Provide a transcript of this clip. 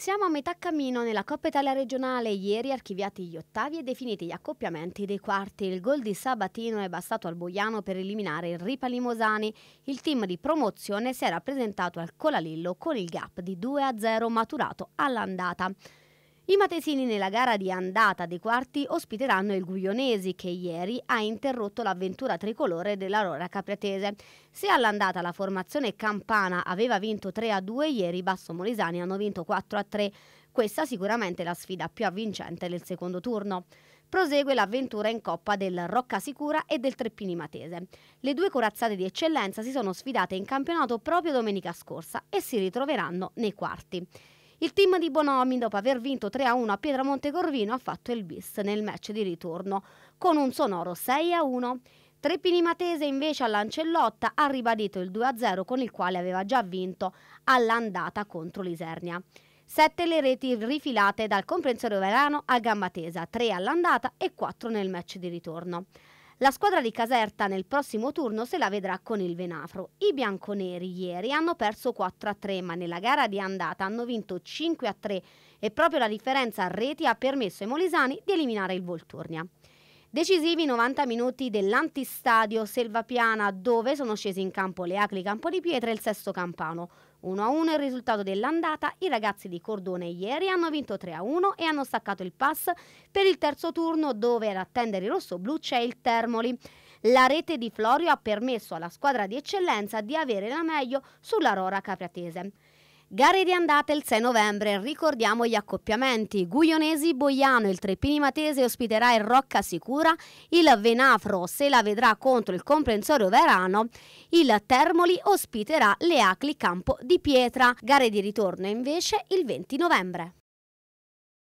Siamo a metà cammino nella Coppa Italia regionale, ieri archiviati gli ottavi e definiti gli accoppiamenti dei quarti. Il gol di Sabatino è bastato al Boiano per eliminare il Ripa Limosani. Il team di promozione si era presentato al Colalillo con il gap di 2-0 maturato all'andata. I matesini nella gara di andata dei quarti ospiteranno il Guglionesi che ieri ha interrotto l'avventura tricolore della Rora Capriatese. Se all'andata la formazione campana aveva vinto 3-2, a ieri Basso Molisani hanno vinto 4-3. Questa sicuramente è la sfida più avvincente del secondo turno. Prosegue l'avventura in Coppa del Rocca Sicura e del Treppini Matese. Le due corazzate di eccellenza si sono sfidate in campionato proprio domenica scorsa e si ritroveranno nei quarti. Il team di Bonomi, dopo aver vinto 3-1 a Pietramonte Corvino, ha fatto il bis nel match di ritorno, con un sonoro 6-1. Treppini Matese invece Lancellotta ha ribadito il 2-0 con il quale aveva già vinto all'andata contro l'Isernia. Sette le reti rifilate dal comprensorio Verano a Gambatesa, tre all'andata e quattro nel match di ritorno. La squadra di Caserta nel prossimo turno se la vedrà con il Venafro. I bianconeri ieri hanno perso 4-3, ma nella gara di andata hanno vinto 5-3 e proprio la differenza a reti ha permesso ai molisani di eliminare il Volturnia. Decisivi 90 minuti dell'antistadio Selvapiana dove sono scesi in campo le Acli Campo di Pietra e il Sesto Campano. 1-1 il risultato dell'andata, i ragazzi di Cordone ieri hanno vinto 3-1 e hanno staccato il pass per il terzo turno dove ad attendere i rossoblù c'è il Termoli. La rete di Florio ha permesso alla squadra di eccellenza di avere la meglio sulla Rora Capriatese. Gare di andata il 6 novembre, ricordiamo gli accoppiamenti. Guglionesi-Boiano, il Treppini Matese ospiterà il Rocca Sicura, il Venafro se la vedrà contro il Comprensorio Verano, il Termoli ospiterà le Acli Campo di Pietra. Gare di ritorno invece il 20 novembre.